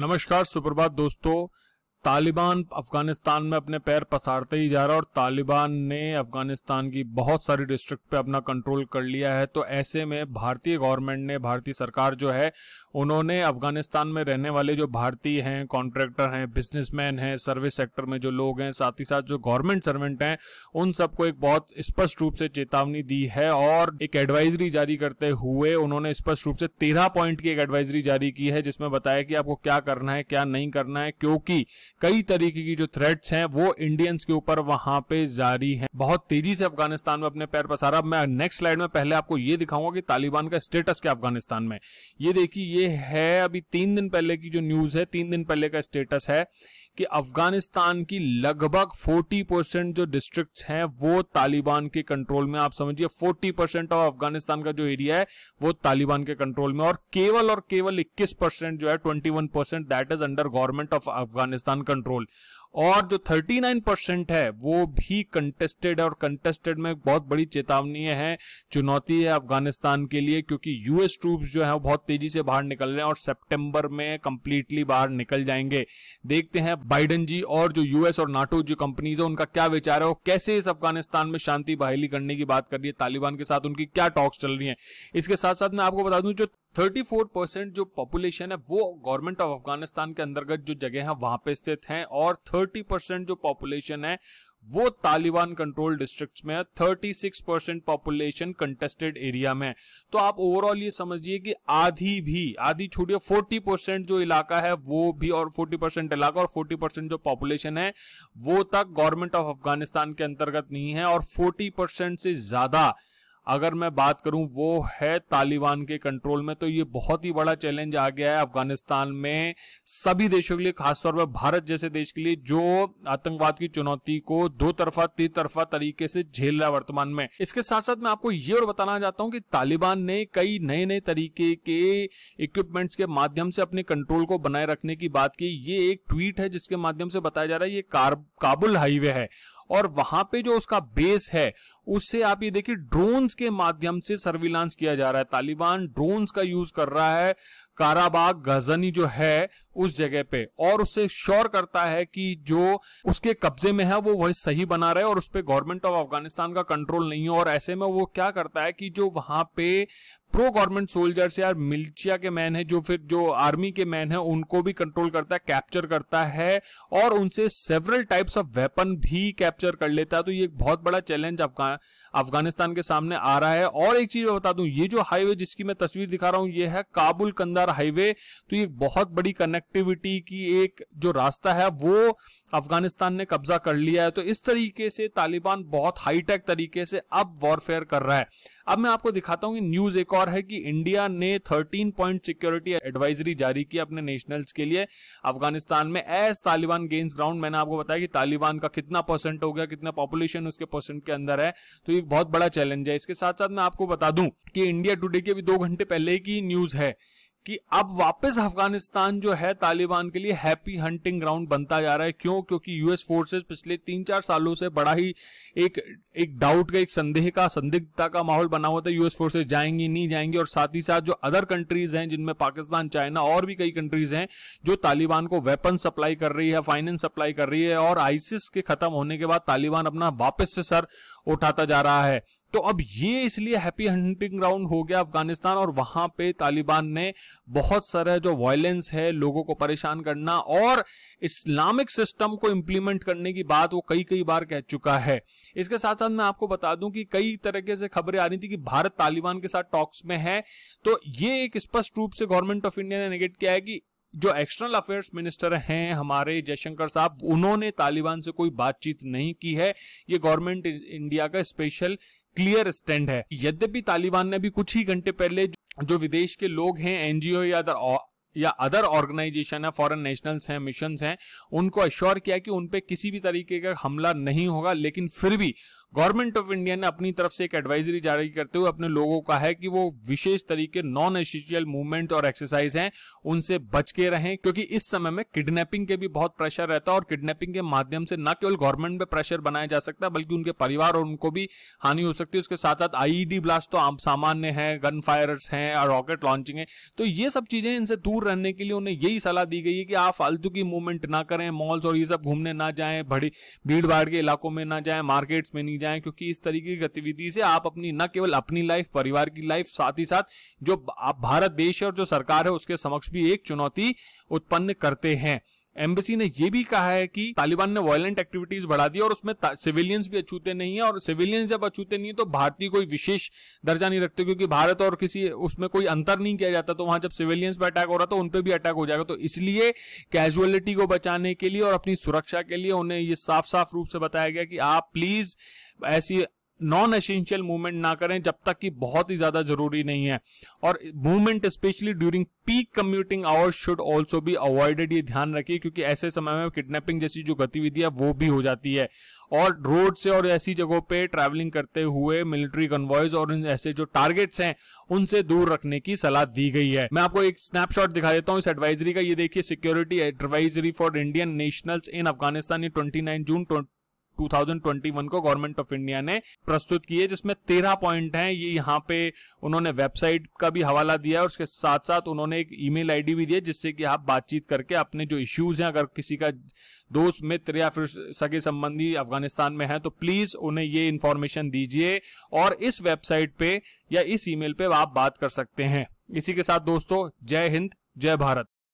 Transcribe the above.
नमस्कार सुप्रभात दोस्तों तालिबान अफगानिस्तान में अपने पैर पसारते ही जा रहा है और तालिबान ने अफगानिस्तान की बहुत सारी डिस्ट्रिक्ट पे अपना कंट्रोल कर लिया है तो ऐसे में भारतीय गवर्नमेंट ने भारतीय सरकार जो है उन्होंने अफगानिस्तान में रहने वाले जो भारतीय हैं कॉन्ट्रैक्टर हैं बिजनेसमैन हैं सर्विस सेक्टर में जो लोग हैं साथ ही साथ जो गवर्नमेंट सर्वेंट हैं उन सबको एक बहुत स्पष्ट रूप से चेतावनी दी है और एक एडवाइजरी जारी करते हुए उन्होंने स्पष्ट रूप से तेरह पॉइंट की एक एडवाइजरी जारी की है जिसमें बताया कि आपको क्या करना है क्या नहीं करना है क्योंकि कई तरीके की जो थ्रेट्स हैं वो इंडियंस के ऊपर वहां पे जारी हैं बहुत तेजी से अफगानिस्तान में अपने पैर पसारा मैं नेक्स्ट स्लाइड में पहले आपको ये दिखाऊंगा कि तालिबान का स्टेटस क्या अफगानिस्तान में ये देखिए ये है अभी तीन दिन पहले की जो न्यूज है तीन दिन पहले का स्टेटस है कि अफगानिस्तान की लगभग 40 परसेंट जो डिस्ट्रिक्ट्स हैं वो तालिबान के कंट्रोल में आप समझिए 40 परसेंट ऑफ अफगानिस्तान का जो एरिया है वो तालिबान के कंट्रोल में और केवल और केवल 21 परसेंट जो है 21 percent that is under government of Afghanistan control और जो 39 परसेंट है वो भी कंटेस्टेड और कंटेस्टेड में बहुत बड़ी चेतावनी है चुनौती है अफगानिस्तान के लिए क्योंकि यूएस ट्रूप जो है वो बहुत तेजी से बाहर निकल रहे हैं और सेप्टेम्बर में कंप्लीटली बाहर निकल जाएंगे देखते हैं बाइडन जी और जो यूएस और नाटो जो कंपनीज है उनका क्या विचार है और कैसे इस अफगानिस्तान में शांति बहाली करने की बात कर रही है तालिबान के साथ उनकी क्या टॉक्स चल रही है इसके साथ साथ मैं आपको बता दूं जो 34% जो पॉपुलेशन है वो गवर्नमेंट ऑफ अफगानिस्तान के अंतर्गत जो जगह है वहां पे स्थित हैं और 30% जो पॉपुलेशन है वो तालिबान कंट्रोल डिस्ट्रिक्ट्स में है 36 परसेंट पॉपुलेशन कंटेस्टेड एरिया में तो आप ओवरऑल ये समझिए कि आधी भी आधी छोड़िए 40 परसेंट जो इलाका है वो भी और 40 परसेंट इलाका और 40 परसेंट जो पॉपुलेशन है वो तक गवर्नमेंट ऑफ अफगानिस्तान के अंतर्गत नहीं है और 40 परसेंट से ज्यादा अगर मैं बात करूं वो है तालिबान के कंट्रोल में तो ये बहुत ही बड़ा चैलेंज आ गया है अफगानिस्तान में सभी देशों के लिए खासतौर पर भारत जैसे देश के लिए जो आतंकवाद की चुनौती को दो तरफा तीन तरफा तरीके से झेल रहा है वर्तमान में इसके साथ साथ मैं आपको ये और बताना चाहता हूँ कि तालिबान ने कई नए नए तरीके के इक्विपमेंट्स के माध्यम से अपने कंट्रोल को बनाए रखने की बात की ये एक ट्वीट है जिसके माध्यम से बताया जा रहा है ये काबुल हाईवे है और वहां पे जो उसका बेस है उससे आप ये देखिए ड्रोन्स के माध्यम से सर्विलांस किया जा रहा है तालिबान ड्रोन्स का यूज कर रहा है काराबाग गजनी जो है उस जगह पे और उससे श्योर करता है कि जो उसके कब्जे में है वो वही सही बना रहे और उस पर गवर्नमेंट ऑफ अफगानिस्तान का कंट्रोल नहीं है और ऐसे में वो क्या करता है कि जो वहां पे प्रो गवर्नमेंट सोल्जर्स या मिल्चिया के मैन है जो फिर जो आर्मी के मैन है उनको भी कंट्रोल करता है कैप्चर करता है और उनसे सेवरल टाइप्स ऑफ वेपन भी कैप्चर कर लेता है तो ये एक बहुत बड़ा चैलेंज अफगान अफगानिस्तान के सामने आ रहा है और एक चीज मैं बता दूं ये जो हाईवे जिसकी मैं तस्वीर दिखा रहा हूं ये है काबुल कंदार हाईवे तो ये बहुत बड़ी कनेक्टिविटी की एक जो रास्ता है वो अफगानिस्तान ने कब्जा कर लिया है तो इस तरीके से तालिबान बहुत हाईटेक तरीके से अब वॉरफेयर कर रहा है अब मैं आपको दिखाता हूँ कि न्यूज एक और है कि इंडिया ने थर्टीन पॉइंट सिक्योरिटी एडवाइजरी जारी की अपने नेशनल्स के लिए अफगानिस्तान में एस तालिबान गेंस ग्राउंड मैंने आपको बताया कि तालिबान का कितना परसेंट हो गया कितना पॉपुलेशन उसके परसेंट के अंदर है तो ये बहुत बड़ा चैलेंज है इसके साथ साथ मैं आपको बता दूं कि इंडिया टुडे के भी दो घंटे पहले की न्यूज है कि अब वापस अफगानिस्तान जो है तालिबान के लिए हैप्पी हंटिंग ग्राउंड बनता जा रहा है क्यों क्योंकि यूएस फोर्सेस पिछले तीन चार सालों से बड़ा ही एक एक डाउट का एक संदेह का संदिग्धता का माहौल बना हुआ था यूएस फोर्सेस जाएंगी नहीं जाएंगी और साथ ही साथ जो अदर कंट्रीज हैं जिनमें पाकिस्तान चाइना और भी कई कंट्रीज हैं जो तालिबान को वेपन सप्लाई कर रही है फाइनेंस सप्लाई कर रही है और आइसिस के खत्म होने के बाद तालिबान अपना वापस से सर उठाता जा रहा है तो अब ये इसलिए हैप्पी हंटिंग ग्राउंड हो गया अफगानिस्तान और वहां पे तालिबान ने बहुत सारे जो वायलेंस है लोगों को परेशान करना और इस्लामिक सिस्टम को इंप्लीमेंट करने की बात वो कई कई बार कह चुका है इसके साथ साथ मैं आपको बता दूं कि कई तरीके से खबरें आ रही थी कि भारत तालिबान के साथ टॉक्स में है तो ये एक स्पष्ट रूप से गवर्नमेंट ऑफ इंडिया ने निगेट किया है कि जो एक्सटर्नल अफेयर्स मिनिस्टर हैं हमारे जयशंकर साहब उन्होंने तालिबान से कोई बातचीत नहीं की है ये गवर्नमेंट इंडिया का स्पेशल क्लियर स्टैंड है यद्यपि तालिबान ने भी कुछ ही घंटे पहले जो विदेश के लोग हैं एनजीओ या या अदर ऑर्गेनाइजेशन है फॉरेन नेशनल्स हैं मिशन हैं उनको अश्योर किया कि उन किसी भी तरीके का हमला नहीं होगा लेकिन फिर भी गवर्नमेंट ऑफ इंडिया ने अपनी तरफ से एक एडवाइजरी जारी करते हुए अपने लोगों का है कि वो विशेष तरीके नॉन एसेंशियल मूवमेंट और एक्सरसाइज हैं उनसे बच के रहें क्योंकि इस समय में किडनैपिंग के भी बहुत प्रेशर रहता है और किडनैपिंग के माध्यम से न केवल गवर्नमेंट पे प्रेशर बनाया जा सकता है बल्कि उनके परिवार और उनको भी हानि हो सकती है उसके साथ साथ आईईडी ब्लास्ट तो सामान्य है गन फायर्स है और रॉकेट लॉन्चिंग है तो ये सब चीजें इनसे दूर रहने के लिए उन्हें यही सलाह दी गई है कि आप फालतू की मूवमेंट ना करें मॉल्स और ये सब घूमने ना जाए बड़ी भीड़ भाड़ के इलाकों में ना जाए मार्केट्स में नहीं नहीं जाएं क्योंकि इस तरीके की गतिविधि से आप अपनी न केवल अपनी लाइफ परिवार की लाइफ साथ ही साथ जो आप भारत देश और जो सरकार है उसके समक्ष भी एक चुनौती उत्पन्न करते हैं एम्बेसी ने यह भी कहा है कि तालिबान ने वायलेंट एक्टिविटीज बढ़ा दी और उसमें सिविलियंस भी अछूते नहीं है और सिविलियंस जब अछूते नहीं है तो भारतीय कोई विशेष दर्जा नहीं रखते क्योंकि भारत और किसी उसमें कोई अंतर नहीं किया जाता तो वहां जब सिविलियंस पर अटैक हो रहा तो उन पर भी अटैक हो जाएगा तो इसलिए कैजुअलिटी को बचाने के लिए और अपनी सुरक्षा के लिए उन्हें ये साफ साफ रूप से बताया गया कि आप प्लीज ऐसी नॉन एसेंशियल मूवमेंट ना करें जब तक कि बहुत ही ज्यादा जरूरी नहीं है और movement specially during peak commuting hours should also भी अवॉइडेड ये ध्यान रखिए क्योंकि ऐसे समय में किडनैपिंग जैसी जो गतिविधियां वो भी हो जाती है और रोड से और ऐसी जगहों पे ट्रैवलिंग करते हुए मिलिट्री कन्वॉयज और ऐसे जो टारगेट्स हैं उनसे दूर रखने की सलाह दी गई है मैं आपको एक स्नैपशॉट दिखा देता हूँ इस एडवाइजरी का ये देखिए security advisory for Indian nationals in Afghanistan twenty nine June 2021 को गवर्नमेंट ऑफ इंडिया ने प्रस्तुत किए जिसमें तेरह पॉइंट हैं ये यहाँ पे उन्होंने वेबसाइट का भी हवाला दिया और उसके साथ साथ उन्होंने एक ईमेल आईडी भी दिया जिससे कि आप बातचीत करके अपने जो इश्यूज हैं अगर किसी का दोस्त मित्र या फिर सगे संबंधी अफगानिस्तान में है तो प्लीज उन्हें ये इंफॉर्मेशन दीजिए और इस वेबसाइट पे या इस ईमेल पे आप बात कर सकते हैं इसी के साथ दोस्तों जय हिंद जय भारत